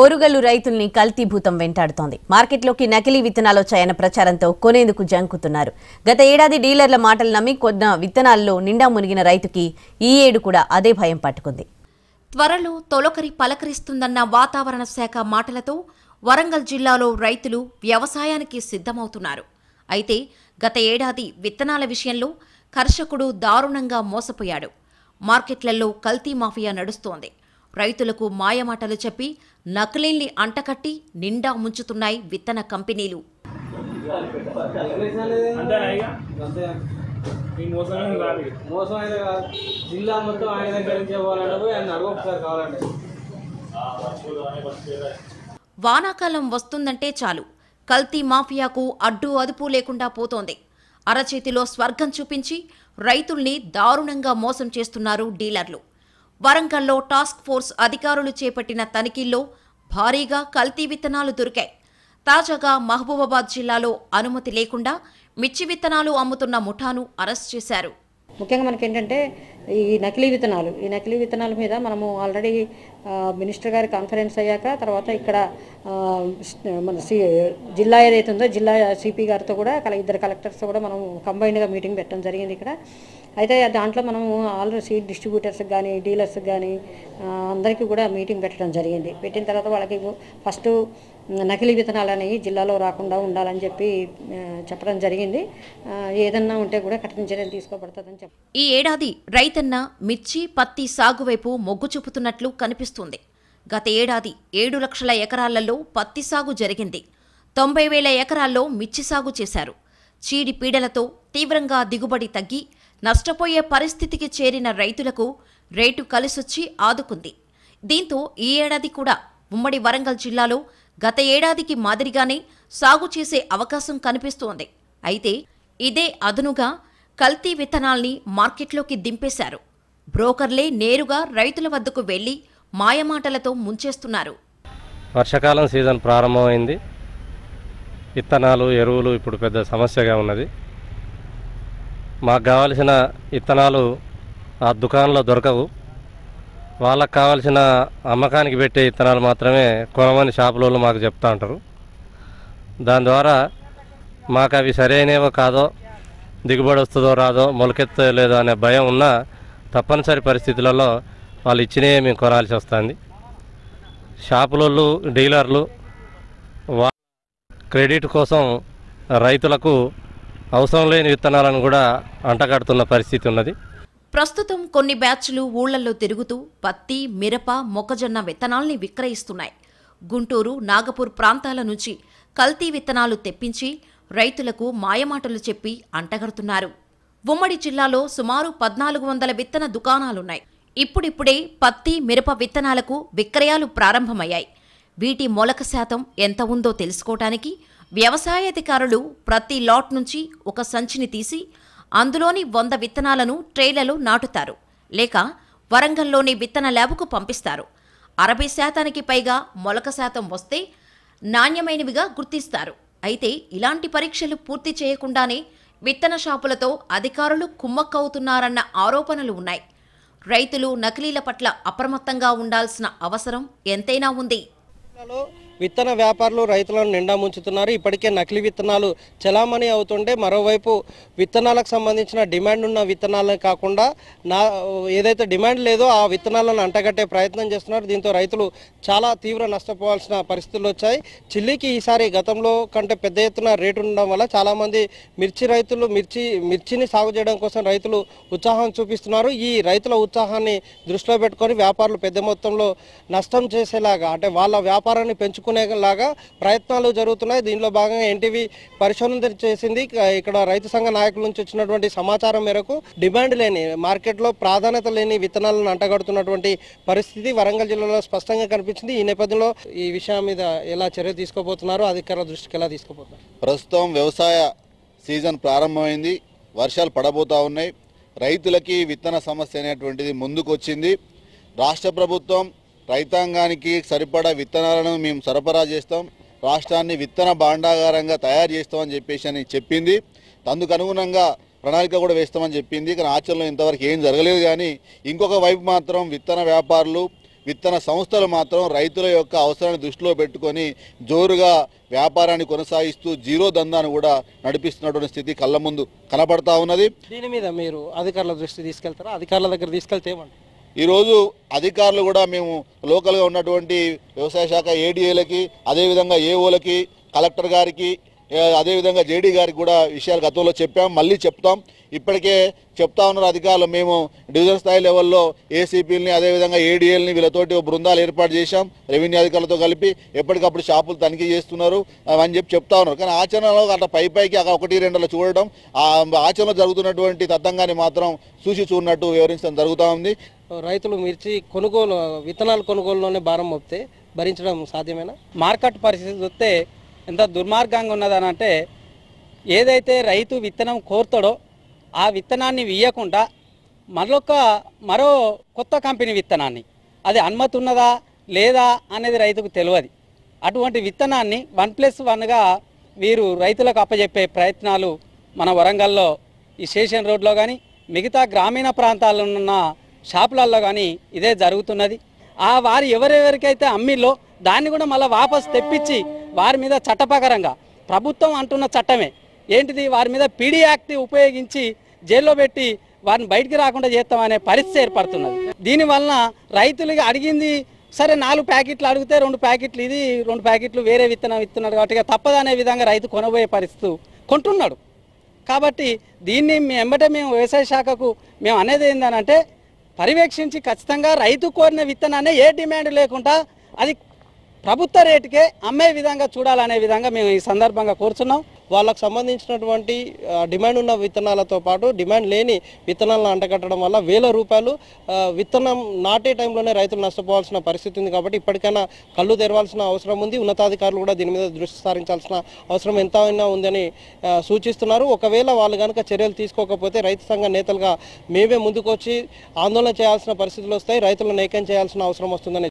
ఓరుగల్లు రైతుల్ని కల్తీభూతం వెంటాడుతోంది మార్కెట్లోకి నకిలీ విత్తనాలు వచ్చాయన్న ప్రచారంతో కొనేందుకు జంకుతున్నారు గత ఏడాది డీలర్ల మాటలు నమ్మి కొన్న విత్తనాల్లో నిండా మునిగిన రైతుకి ఈ ఏడు కూడా అదే భయం పట్టుకుంది త్వరలో తొలకరి పలకరిస్తుందన్న వాతావరణ శాఖ మాటలతో వరంగల్ జిల్లాలో రైతులు వ్యవసాయానికి సిద్ధమవుతున్నారు అయితే గత ఏడాది విత్తనాల విషయంలో కర్షకుడు దారుణంగా మోసపోయాడు మార్కెట్లలో కల్తీ మాఫియా నడుస్తోంది రైతులకు మాయమాటలు చెప్పి నకిలీల్ని అంటకట్టి నిండా ముంచుతున్నాయి విత్తన కంపెనీలు వానాకాలం వస్తుందంటే చాలు కల్తీ మాఫియాకు అడ్డు అదుపు లేకుండా పోతోంది అరచేతిలో స్వర్గం చూపించి రైతుల్ని దారుణంగా మోసం చేస్తున్నారు డీలర్లు వరంగల్లో టాస్క్ ఫోర్స్ అధికారులు చేపట్టిన తనిఖీల్లో భారీగా కల్తీ విత్తనాలు దొరికాయి తాజాగా మహబూబాబాద్ జిల్లాలో అనుమతి లేకుండా మిర్చి విత్తనాలు అమ్ముతున్న ముఠాను అరెస్ట్ చేశారు ముఖ్యంగా మనకి ఏంటంటే ఈ నకిలీ విత్తనాలు ఈ నకిలీ విత్తనాల మీద మనము ఆల్రెడీ మినిస్టర్ గారి కాన్ఫరెన్స్ అయ్యాక తర్వాత ఇక్కడ మన సి జిల్లా ఏదైతే ఉందో జిల్లా సిపి గారితో కూడా ఇద్దరు కలెక్టర్స్తో కూడా మనం కంబైన్డ్గా మీటింగ్ పెట్టడం జరిగింది ఇక్కడ అయితే దాంట్లో మనము ఆల్రెడీ సీడ్ డిస్ట్రిబ్యూటర్స్కి కానీ డీలర్స్కి కానీ అందరికీ కూడా మీటింగ్ పెట్టడం జరిగింది పెట్టిన తర్వాత వాళ్ళకి ఫస్ట్ నకిలీ విత్తనాలు అనేవి జిల్లాలో రాకుండా ఉండాలని చెప్పి చెప్పడం జరిగింది ఏదన్నా ఉంటే కూడా కఠిన చర్యలు తీసుకోబడుతుందని చెప్పి ఈ ఏడాది రైతన్న మిర్చి పత్తి సాగు వైపు మొగ్గు చూపుతున్నట్లు కనిపిస్తుంది గత ఏడాది ఏడు లక్షల ఎకరాలలో పత్తి సాగు జరిగింది తొంభై వేల ఎకరాల్లో మిర్చి సాగు చేశారు చీడి పీడలతో తీవ్రంగా దిగుబడి తగ్గి నష్టపోయే పరిస్థితికి చేరిన రైతులకు రేటు కలిసొచ్చి ఆదుకుంది దీంతో ఈ ఏడాది కూడా ఉమ్మడి వరంగల్ జిల్లాలో గత ఏడాదికి మాదిరిగానే సాగు చేసే అవకాశం కనిపిస్తోంది అయితే ఇదే అదునుగా కల్తీ విత్తనాల్ని మార్కెట్లోకి దింపేశారు బ్రోకర్లే నేరుగా రైతుల వద్దకు వెళ్లి మాయమాటలతో ముంచేస్తున్నారు వర్షాకాలం సీజన్ ప్రారంభమైంది విత్తనాలు ఎరువులు ఇప్పుడు పెద్ద సమస్యగా ఉన్నది మాకు కావాల్సిన ఇత్తనాలు ఆ దుకాణంలో దొరకవు వాళ్ళకు కావాల్సిన అమ్మకానికి పెట్టే ఇత్తనాలు మాత్రమే కొనమని షాపులో మాకు చెప్తా ఉంటారు దాని ద్వారా మాకు అవి సరైనవో కాదో దిగుబడి వస్తుందో రాదో మొలకెత్తో లేదో అనే భయం ఉన్నా తప్పనిసరి పరిస్థితులలో వాళ్ళు ఇచ్చినవే మేము కొనాల్సి వస్తుంది షాపులోళ్ళు డీలర్లు క్రెడిట్ కోసం రైతులకు అవసరం లేని విత్తనాలను కూడా అంటగడుతున్న పరిస్థితి ఉన్నది ప్రస్తుతం కొన్ని బ్యాచ్లు ఊళ్లలో తిరుగుతూ పత్తి మిరప మొక్కజొన్న విత్తనాల్ని విక్రయిస్తున్నాయి గుంటూరు నాగపూర్ ప్రాంతాల నుంచి కల్తీ విత్తనాలు తెప్పించి రైతులకు మాయమాటలు చెప్పి అంటగడుతున్నారు ఉమ్మడి జిల్లాలో సుమారు పద్నాలుగు వందల విత్తన దుకాణాలున్నాయి ఇప్పుడిప్పుడే పత్తి మిరప విత్తనాలకు విక్రయాలు ప్రారంభమయ్యాయి వీటి మొలక శాతం ఎంత ఉందో తెలుసుకోవటానికి వ్యవసాయాధికారులు ప్రతి లాట్ నుంచి ఒక సంచిని తీసి అందులోని వంద విత్తనాలను ట్రేలలో నాటుతారు లేక వరంగల్లోని విత్తన ల్యాబ్కు పంపిస్తారు అరవై శాతానికి పైగా మొలక శాతం వస్తే నాణ్యమైనవిగా గుర్తిస్తారు అయితే ఇలాంటి పరీక్షలు పూర్తి చేయకుండానే విత్తన షాపులతో అధికారులు కుమ్మక్కవుతున్నారన్న ఆరోపణలు ఉన్నాయి రైతులు నకిలీల పట్ల అప్రమత్తంగా ఉండాల్సిన అవసరం ఎంతైనా ఉంది విత్తన వ్యాపారులు రైతులను నిండా ముంచుతున్నారు ఇప్పటికే నకిలీ విత్తనాలు చలామణి అవుతుంటే మరోవైపు విత్తనాలకు సంబంధించిన డిమాండ్ ఉన్న విత్తనాలను కాకుండా నా ఏదైతే డిమాండ్ లేదో ఆ విత్తనాలను అంటగట్టే ప్రయత్నం చేస్తున్నారు దీంతో రైతులు చాలా తీవ్ర నష్టపోవాల్సిన పరిస్థితులు వచ్చాయి చిల్లీకి ఈసారి గతంలో కంటే పెద్ద ఎత్తున రేటు ఉండడం వల్ల చాలామంది మిర్చి రైతులు మిర్చి మిర్చిని సాగు చేయడం కోసం రైతులు ఉత్సాహం చూపిస్తున్నారు ఈ రైతుల ఉత్సాహాన్ని దృష్టిలో పెట్టుకొని వ్యాపారులు పెద్ద మొత్తంలో నష్టం చేసేలాగా అంటే వాళ్ళ వ్యాపారాన్ని పెంచు తెచ్చుకునేలాగా ప్రయత్నాలు జరుగుతున్నాయి దీనిలో భాగంగా ఎన్టీవీ పరిశోధన చేసింది ఇక్కడ రైతు సంఘ నాయకుల నుంచి వచ్చినటువంటి సమాచారం మేరకు డిమాండ్ లేని మార్కెట్లో ప్రాధాన్యత లేని విత్తనాలను అంటగడుతున్నటువంటి పరిస్థితి వరంగల్ జిల్లాలో స్పష్టంగా కనిపించింది ఈ నేపథ్యంలో ఈ విషయం మీద ఎలా చర్య తీసుకోబోతున్నారో అధికారుల దృష్టికి ఎలా తీసుకోబోతున్నారు ప్రస్తుతం వ్యవసాయ సీజన్ ప్రారంభమైంది వర్షాలు పడబోతా ఉన్నాయి రైతులకి విత్తన సమస్య అనేటువంటిది ముందుకొచ్చింది రాష్ట్ర ప్రభుత్వం రైతాంగానికి సరిపడా విత్తనాలను మేము సరఫరా చేస్తాం రాష్ట్రాన్ని విత్తన భాండాగారంగా తయారు చేస్తామని చెప్పేసి అని చెప్పింది అందుకు అనుగుణంగా ప్రణాళిక కూడా వేస్తామని చెప్పింది కానీ ఆచరణలో ఇంతవరకు ఏం జరగలేదు కానీ ఇంకొక వైపు మాత్రం విత్తన వ్యాపారులు విత్తన సంస్థలు మాత్రం రైతుల యొక్క అవసరాన్ని దృష్టిలో పెట్టుకొని జోరుగా వ్యాపారాన్ని కొనసాగిస్తూ జీరో దందాన్ని కూడా నడిపిస్తున్నటువంటి స్థితి కళ్ళ ముందు కనబడతా ఉన్నది దీని మీద మీరు అధికారుల దృష్టి తీసుకెళ్తారా అధికారుల దగ్గర తీసుకెళ్తే ఏమంటారు ఈరోజు అధికారులు కూడా మేము లోకల్గా ఉన్నటువంటి వ్యవసాయ శాఖ ఏడీఏలకి అదేవిధంగా ఏఓలకి కలెక్టర్ గారికి అదేవిధంగా జేడీ గారికి కూడా విషయాలు గతంలో చెప్పాం మళ్ళీ చెప్తాం ఇప్పటికే చెప్తా ఉన్నారు అధికారులు మేము డివిజన్ స్థాయి లెవెల్లో ఏసీపీలని అదేవిధంగా ఏడీఎల్ని వీళ్ళతోటి బృందాలు ఏర్పాటు చేశాం రెవెన్యూ అధికారులతో కలిపి ఎప్పటికప్పుడు షాపులు తనిఖీ చేస్తున్నారు అని చెప్పి చెప్తా ఉన్నారు కానీ ఆచరణలో అట్లా పై పైకి ఒకటి రెండులో చూడడం ఆచరణలో జరుగుతున్నటువంటి తద్దంగాన్ని మాత్రం చూసి చూడనట్టు వివరించడం జరుగుతూ ఉంది రైతులు మిర్చి కొనుగోలు విత్తనాలు కొనుగోలులోనే భారం మోపితే భరించడం సాధ్యమేనా మార్కెట్ పరిస్థితి చూస్తే ఎంత దుర్మార్గంగా ఉన్నదనంటే ఏదైతే రైతు విత్తనం కోరుతాడో ఆ విత్తనాన్ని వేయకుండా మరొక మరో కొత్త కంపెనీ విత్తనాన్ని అది అనుమతి ఉన్నదా లేదా అనేది రైతుకు తెలియదు అటువంటి విత్తనాన్ని వన్ ప్లస్ వన్గా వీరు రైతులకు అప్పజెప్పే ప్రయత్నాలు మన వరంగల్లో ఈ స్టేషన్ రోడ్లో కానీ మిగతా గ్రామీణ ప్రాంతాల్లో ఉన్న షాపులల్లో కానీ ఇదే జరుగుతున్నది ఆ వారు ఎవరెవరికైతే అమ్మిలో దాన్ని కూడా మళ్ళీ వాపస్ తెప్పించి వారి మీద చట్టపకరంగా ప్రభుత్వం అంటున్న చట్టమే ఏంటిది వారి మీద పీడీ యాక్ట్ ఉపయోగించి జైల్లో పెట్టి వారిని బయటికి రాకుండా చేస్తామనే పరిస్థితి ఏర్పడుతున్నది దీనివలన రైతులకి అడిగింది సరే నాలుగు ప్యాకెట్లు అడిగితే రెండు ప్యాకెట్లు ఇది రెండు ప్యాకెట్లు వేరే విత్తనం ఇస్తున్నాడు కాబట్టి తప్పదనే విధంగా రైతు కొనబోయే పరిస్థితి కొంటున్నాడు కాబట్టి దీన్ని వెంబటే మేము వ్యవసాయ శాఖకు మేము అనేది ఏంటనంటే పర్యవేక్షించి ఖచ్చితంగా రైతు కోరిన విత్తనాన్ని ఏ డిమాండ్ లేకుండా అది ప్రభుత్వ రేటుకే అమ్మే విధంగా చూడాలనే విధంగా మేము ఈ సందర్భంగా కోరుతున్నాం వాళ్ళకు సంబంధించినటువంటి డిమాండ్ ఉన్న విత్తనాలతో పాటు డిమాండ్ లేని విత్తనాలను అంటగట్టడం వల్ల వేల రూపాయలు విత్తనం నాటే టైంలోనే రైతులు నష్టపోవాల్సిన పరిస్థితి ఉంది కాబట్టి ఇప్పటికైనా కళ్ళు తెరవాల్సిన అవసరం ఉంది ఉన్నతాధికారులు కూడా దీని మీద దృష్టి సారించాల్సిన అవసరం ఎంతైనా ఉందని సూచిస్తున్నారు ఒకవేళ వాళ్ళు కనుక చర్యలు తీసుకోకపోతే రైతు సంఘ నేతలుగా మేమే ముందుకొచ్చి ఆందోళన చేయాల్సిన పరిస్థితులు వస్తాయి రైతులను ఏకం చేయాల్సిన అవసరం వస్తుందని